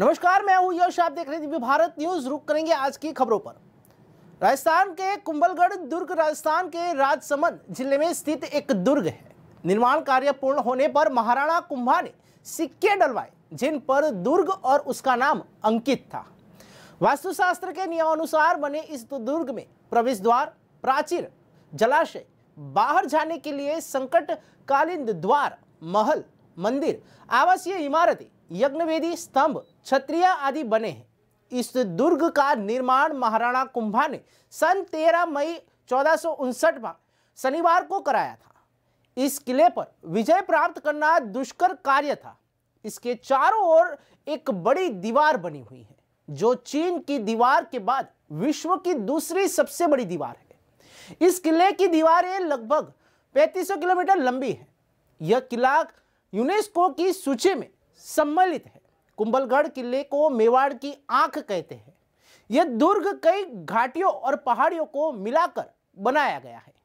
नमस्कार मैं हूं यश आप देख रहे हैं भारत न्यूज रुक करेंगे आज की खबरों पर राजस्थान के कुंभलगढ़ दुर्ग राजस्थान के राजसमंद जिले में स्थित एक दुर्ग है निर्माण कार्य पूर्ण होने पर महाराणा कुंभा ने सिक्के डलवाए जिन पर दुर्ग और उसका नाम अंकित था वास्तुशास्त्र के नियमानुसार बने इस दुर्ग में प्रवेश द्वार प्राचीर जलाशय बाहर जाने के लिए संकट कालीन द्वार महल मंदिर आवासीय इमारतें यज्ञवेदी स्तंभ छत्रिया आदि बने हैं इस दुर्ग का निर्माण महाराणा कुंभा ने सन 13 मई चौदह में शनिवार को कराया था इस किले पर विजय प्राप्त करना दुष्कर कार्य था इसके चारों ओर एक बड़ी दीवार बनी हुई है जो चीन की दीवार के बाद विश्व की दूसरी सबसे बड़ी दीवार है इस किले की दीवारें लगभग 3500 किलोमीटर लंबी है यह किला यूनेस्को की सूची में सम्मिलित है कुंभलगढ़ किले को मेवाड़ की आंख कहते हैं यह दुर्ग कई घाटियों और पहाड़ियों को मिलाकर बनाया गया है